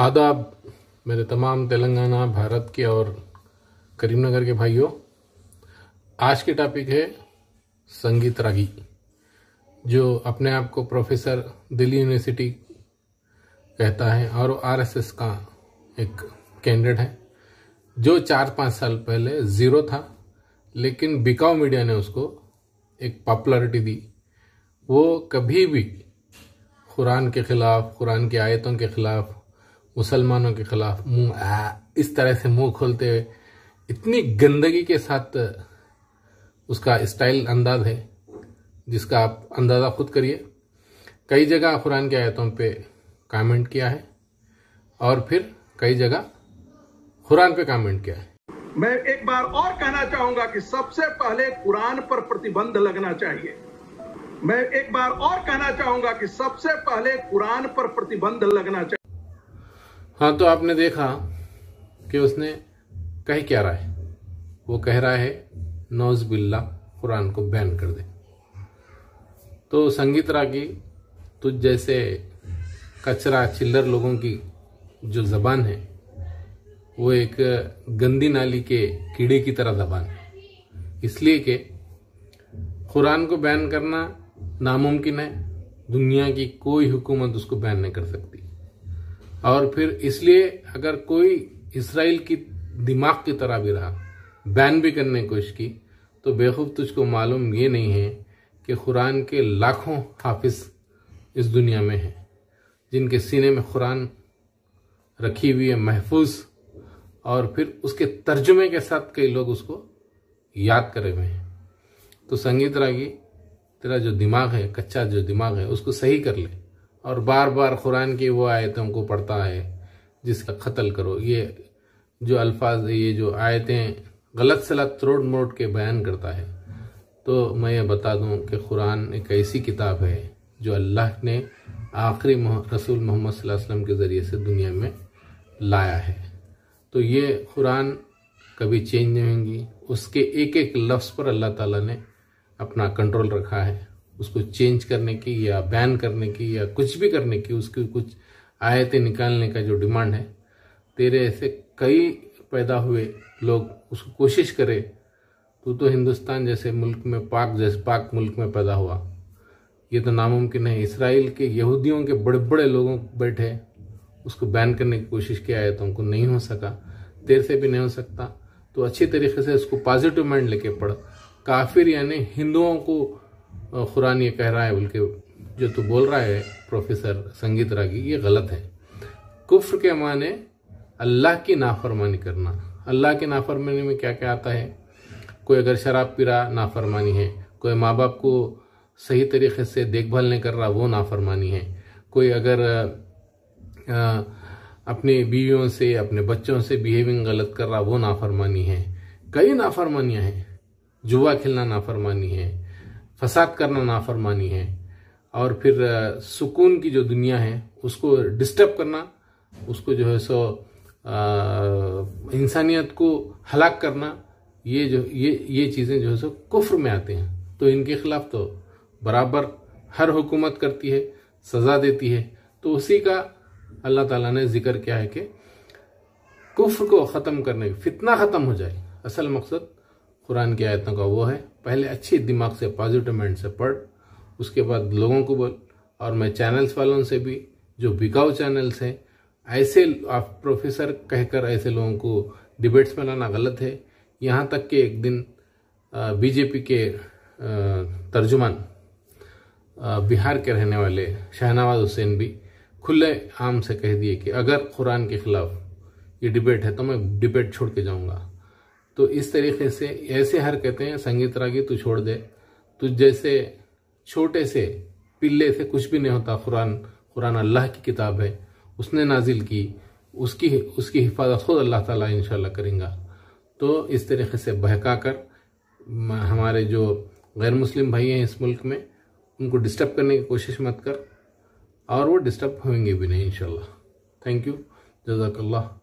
आदाब मेरे तमाम तेलंगाना भारत के और करीमनगर के भाइयों आज के टॉपिक है संगीत रागी जो अपने आप को प्रोफेसर दिल्ली यूनिवर्सिटी कहता है और आरएसएस का एक कैंडिडेट है जो चार पाँच साल पहले ज़ीरो था लेकिन बिकाऊ मीडिया ने उसको एक पॉपुलरिटी दी वो कभी भी कुरान के ख़िलाफ़ कुरान की आयतों के ख़िलाफ़ मुसलमानों के खिलाफ मुंह इस तरह से मुंह खोलते हुए इतनी गंदगी के साथ उसका स्टाइल अंदाज है जिसका आप अंदाज़ा खुद करिए कई जगह कुरान की आयतों पे कमेंट किया है और फिर कई जगह कुरान पे कमेंट किया है मैं एक बार और कहना चाहूंगा कि सबसे पहले कुरान पर प्रतिबंध लगना चाहिए मैं एक बार और कहना चाहूंगा कि सबसे पहले कुरान पर प्रतिबंध लगना चाहिए हाँ तो आपने देखा कि उसने कह क्या रहा है वो कह रहा है नौज बिल्ला कुरान को बैन कर दे तो संगीत रागी तुझ तो जैसे कचरा चिल्लर लोगों की जो जबान है वो एक गंदी नाली के कीड़े की तरह जबान है इसलिए कि कुरान को बैन करना नामुमकिन है दुनिया की कोई हुकूमत उसको बैन नहीं कर सकती और फिर इसलिए अगर कोई इसराइल की दिमाग की तरह भी रहा बैन भी करने की कोशिश की तो बेखूब तुझको मालूम ये नहीं है कि कुरान के लाखों हाफिज इस दुनिया में हैं जिनके सीने में कुरान रखी हुई है महफूज और फिर उसके तर्जुमे के साथ कई लोग उसको याद करे हुए हैं तो संगीत रागी तेरा जो दिमाग है कच्चा जो दिमाग है उसको सही कर ले और बार बार कुरान की वो आयतों को पढ़ता है जिसका कत्ल करो ये जो अल्फाज ये जो आयतें गलत सलत तोड़ मोड़ के बयान करता है तो मैं ये बता दूं कि कुरान एक ऐसी किताब है जो अल्लाह ने आखिरी रसूल मोहम्मद वसल्लम के ज़रिए से दुनिया में लाया है तो ये कुरान कभी चेंज नहीं होंगी उसके एक एक लफ्ज़ पर अल्लाह ताला ने अपना कंट्रोल रखा है उसको चेंज करने की या बैन करने की या कुछ भी करने की उसकी कुछ आयतें निकालने का जो डिमांड है तेरे ऐसे कई पैदा हुए लोग उसको कोशिश करे तू तो हिंदुस्तान जैसे मुल्क में पाक जैसे पाक मुल्क में पैदा हुआ ये तो नामुमकिन है इसराइल के यहूदियों के बड़े बड़े लोगों बैठे उसको बैन करने की कोशिश किया है तो उनको नहीं हो सका देर से भी नहीं हो सकता तो अच्छी तरीके से उसको पॉजिटिव माइंड लेके पढ़ काफिर यानी हिंदुओं को खुरान ये कह रहा है बल्कि जो तू बोल रहा है प्रोफेसर संगीत रागी ये गलत है कुफ्र के माने अल्लाह की नाफरमानी करना अल्लाह की नाफरमानी में क्या क्या आता है कोई अगर शराब पी रहा नाफरमानी है कोई माँ बाप को सही तरीके से देखभाल नहीं कर रहा वो नाफरमानी है कोई अगर आ, अपने बीवियों से अपने बच्चों से बिहेविंग गलत कर रहा वो नाफरमानी है कई नाफरमानियाँ हैं जुआ खेलना नाफरमानी है फसाद करना नाफरमानी है और फिर सुकून की जो दुनिया है उसको डिस्टर्ब करना उसको जो है सो इंसानियत को हलाक करना ये जो ये ये चीज़ें जो है सो कुफ्र में आते हैं तो इनके खिलाफ तो बराबर हर हुकूमत करती है सज़ा देती है तो उसी का अल्लाह ताला ने जिक्र किया है कि कुफ्र को ख़त्म करने फितना ख़त्म हो जाए असल मकसद कुरान की आयतों का वो है पहले अच्छे दिमाग से पॉजिटिव माइंड से पढ़ उसके बाद लोगों को बोल और मैं चैनल्स वालों से भी जो बिकाऊ चैनल्स हैं ऐसे आप प्रोफेसर कहकर ऐसे लोगों को डिबेट्स में लाना गलत है यहाँ तक कि एक दिन बीजेपी के तर्जुमान बिहार के रहने वाले शाहनवाज हुसैन भी खुले आम से कह दिए कि अगर कुरान के खिलाफ ये डिबेट है तो मैं डिबेट छोड़ के जाऊँगा तो इस तरीके से ऐसे हरकतें संगीत रागी तू छोड़ दे तो जैसे छोटे से पिल्ले से कुछ भी नहीं होता कुरान कुरान अल्लाह की किताब है उसने नाजिल की उसकी उसकी हिफाजत खुद अल्लाह ताला इंशाल्लाह करेगा तो इस तरीके से बहका कर हमारे जो गैर मुस्लिम भाई हैं इस मुल्क में उनको डिस्टर्ब करने की कोशिश मत कर और वो डिस्टर्ब होंगे भी नहीं इंशाल्लाह थैंक यू जजाकल्ला